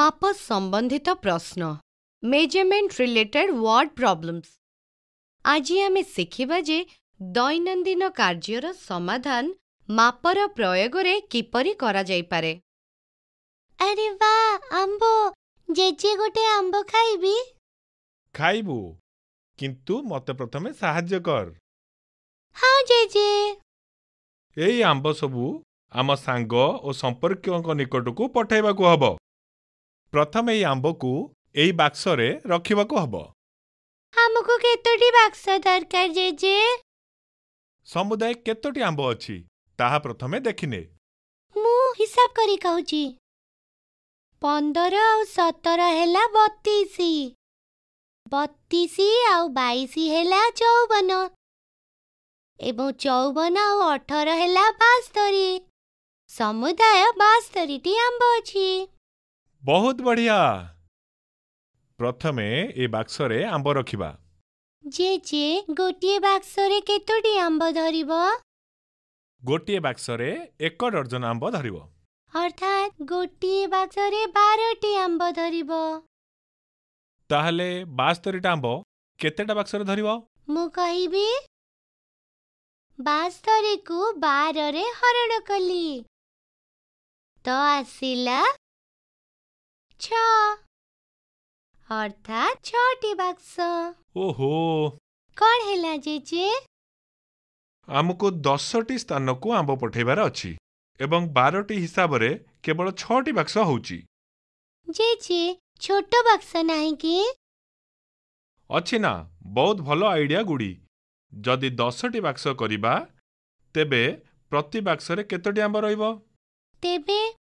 ମାପ ସମ୍ବନ୍ଧିତ ପ୍ରଶ୍ନ ମେଜରମେଣ୍ଟ ରିଲେଟେଡ଼୍ ୱାର୍ଡ ପ୍ରବ୍ଲେମ୍ସ ଆଜି ଆମେ ଶିଖିବା ଯେ ଦୈନନ୍ଦିନ କାର୍ଯ୍ୟର ସମାଧାନ ମାପର ପ୍ରୟୋଗରେ କିପରି କରାଯାଇପାରେ ଆରେ ବା ଆମ୍ବ ଜେଜେ ଗୋଟେ ଆମ୍ବ ଖାଇବି ଖାଇବୁ କିନ୍ତୁ ମତେ ପ୍ରଥମେ ସାହାଯ୍ୟ କର ଏଇ ଆମ୍ବ ସବୁ ଆମ ସାଙ୍ଗ ଓ ସମ୍ପର୍କୀୟଙ୍କ ନିକଟକୁ ପଠାଇବାକୁ ହେବ ପ୍ରଥମେ ଏହି ଆମ୍ବକୁ ଏଇ ବାକ୍ସରେ ରଖିବାକୁ ହେବ ଆମକୁ କେତୋଟି ବାକ୍ସ ଦରକାର ଜେଜେ ସମୁଦାୟ କେତୋଟି ଆମ୍ବ ଅଛି ତାହା ପ୍ରଥମେ ଦେଖିନେ ମୁଁ ହିସାବ କରି କହୁଛି ପନ୍ଦର ଆଉ ସତର ହେଲା ବତିଶ ବତିଶ ଆଉ ବାଇଶ ହେଲା ଚଉବନ ଏବଂ ଚଉବନ ଆଉ ଅଠର ହେଲା ବାସ୍ତରି ସମୁଦାୟ ବାସ୍ତରୀଟି ଆମ୍ବ ଅଛି ବହୁତ ବଢ଼ିଆ ପ୍ରଥମେ ଏ ବାକ୍ସରେ ଆମ୍ବ ରଖିବା ଯେ ଯେ ଗୋଟିଏ ବାକ୍ସରେ କେତୋଟି ଆମ୍ବ ଧରିବ ଗୋଟିଏ ବାକ୍ସରେ ଏକ ଡର୍ଜନ ଆମ୍ବ ଧରିବ ଅର୍ଥାତ୍ ଗୋଟିଏ ବାକ୍ସରେ ବାରଟି ଆମ୍ବ ଧରିବ ତାହେଲେ ବାସ୍ତରିଟା ଆମ୍ବ କେତେଟା ବାକ୍ସରେ ଧରିବ ମୁଁ କହିବି ବାସ୍ତରିକୁ ବାରରେ ହରଣ କଲି ତ ଆସିଲା ଆମକୁ ଦଶଟି ସ୍ଥାନକୁ ଆମ୍ବ ପଠେଇବାର ଅଛି ଏବଂ ବାରଟି ହିସାବରେ କେବଳ ଛଅଟି ବାକ୍ସ ହେଉଛି ଛୋଟ ବାକ୍ସ ନାହିଁ କି ଅଛି ନା ବହୁତ ଭଲ ଆଇଡିଆ ଗୁଡ଼ି ଯଦି ଦଶଟି ବାକ୍ସ କରିବା ତେବେ ପ୍ରତି ବାକ୍ସରେ କେତୋଟି ଆମ୍ବ ରହିବ ତେବେ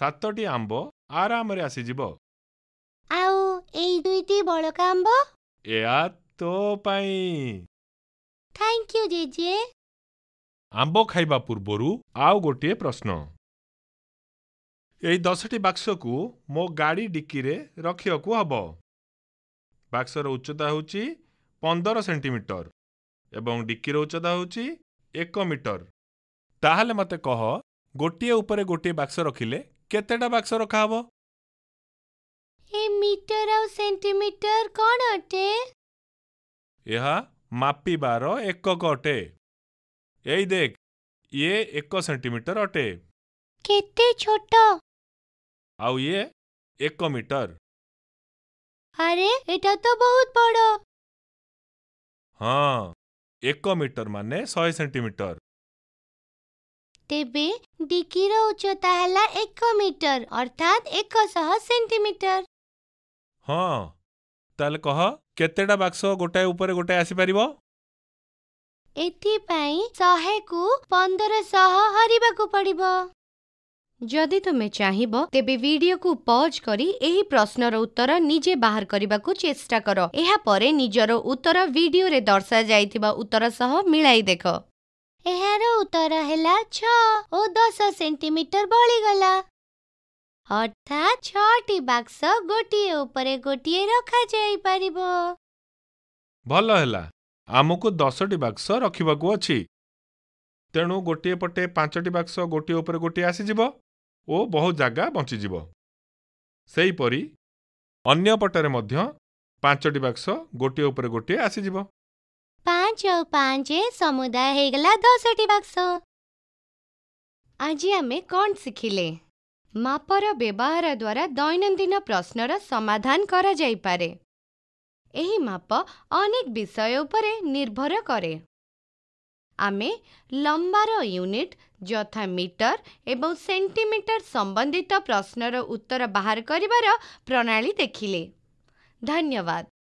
ସାତଟି ଆମ୍ବ ଆରାମରେ ଆସିଯିବ ଆଉ ଏଇ ଦୁଇଟି ବଳକା ଆମ୍ବ ଏହା ତୋ ପାଇଁ ଥ୍ୟାଙ୍କ ୟୁ ଜେଜେ ଆମ୍ବ ଖାଇବା ପୂର୍ବରୁ ଆଉ ଗୋଟିଏ ପ୍ରଶ୍ନ ଏଇ ଦଶଟି ବାକ୍ସକୁ ମୋ ଗାଡ଼ି ଡିକିରେ ରଖିବାକୁ ହେବ ବାକ୍ସର ଉଚ୍ଚତା ହେଉଛି ପନ୍ଦର ସେଣ୍ଟିମିଟର ଏବଂ ଡିକିର ଉଚ୍ଚତା ହେଉଛି ଏକ ମିଟର ତାହେଲେ ମୋତେ କହ ଗୋଟିଏ ଉପରେ ଗୋଟିଏ ବାକ୍ସ ରଖିଲେ କେତେଟା ବାକ୍ସ ରଖାହବ ଏ ମିଟର ଆଉ ସେଣ୍ଟିମିଟର କ'ଣ ଅଟେ ଏହା ମାପିବାର ଏକକ ଅଟେ ଏଇ ଦେଖ ଇଏ ଏକ ସେଣ୍ଟିମିଟର ଅଟେ କେତେ ଛୋଟ ଆଉ ଇଏ ଏକ ମିଟର ଆରେ ଏଟା ତ ବହୁତ ବଡ଼ ହଁ ଏକ ମିଟର ମାନେ ଶହେ ସେଣ୍ଟିମିଟର ତେବେ ଡିକିର ଉଚ୍ଚତା ହେଲା ଏକ ମିଟର ଅର୍ଥାତ୍ ଏକଶହ ସେଣ୍ଟିମିଟର ହଁ ତାହେଲେ କହ କେତେଟା ବାକ୍ସ ଗୋଟାଏ ଉପରେ ଗୋଟାଏ ଆସିପାରିବ ଏଥିପାଇଁ ଶହେକୁ ପନ୍ଦରଶହ ହରିବାକୁ ପଡ଼ିବ ଯଦି ତୁମେ ଚାହିଁବ ତେବେ ଭିଡିଓକୁ ପଜ୍ କରି ଏହି ପ୍ରଶ୍ନର ଉତ୍ତର ନିଜେ ବାହାର କରିବାକୁ ଚେଷ୍ଟା କର ଏହାପରେ ନିଜର ଉତ୍ତର ଭିଡିଓରେ ଦର୍ଶାଯାଇଥିବା ଉତ୍ତର ସହ ମିଳାଇ ଦେଖ ଏହାର ଉତ୍ତର ହେଲା ଛଅ ଓ ଦଶ ସେଣ୍ଟିମିଟର ବଳିଗଲା ଅର୍ଥାତ୍ ଛଅଟି ବାକ୍ସ ଗୋଟିଏ ଉପରେ ଗୋଟିଏ ରଖାଯାଇପାରିବ ଭଲ ହେଲା ଆମକୁ ଦଶଟି ବାକ୍ସ ରଖିବାକୁ ଅଛି ତେଣୁ ଗୋଟିଏ ପଟେ ପାଞ୍ଚଟି ବାକ୍ସ ଗୋଟିଏ ଉପରେ ଗୋଟିଏ ଆସିଯିବ ଓ ବହୁ ଜାଗା ବଞ୍ଚିଯିବ ସେହିପରି ଅନ୍ୟ ପଟରେ ମଧ୍ୟ ପାଞ୍ଚଟି ବାକ୍ସ ଗୋଟିଏ ଉପରେ ଗୋଟିଏ ଆସିଯିବ ପାଞ୍ଚ ପାଞ୍ଚ ସମୁଦାୟ ହେଇଗଲା ଦଶଟି ବାକ୍ସ ଆଜି ଆମେ କ'ଣ ଶିଖିଲେ ମାପର ବ୍ୟବହାର ଦ୍ୱାରା ଦୈନନ୍ଦିନ ପ୍ରଶ୍ନର ସମାଧାନ କରାଯାଇପାରେ ଏହି ମାପ ଅନେକ ବିଷୟ ଉପରେ ନିର୍ଭର କରେ ଆମେ ଲମ୍ବାର ୟୁନିଟ୍ ଯଥା ମିଟର ଏବଂ ସେଣ୍ଟିମିଟର ସମ୍ବନ୍ଧିତ ପ୍ରଶ୍ନର ଉତ୍ତର ବାହାର କରିବାର ପ୍ରଣାଳୀ ଦେଖିଲେ ଧନ୍ୟବାଦ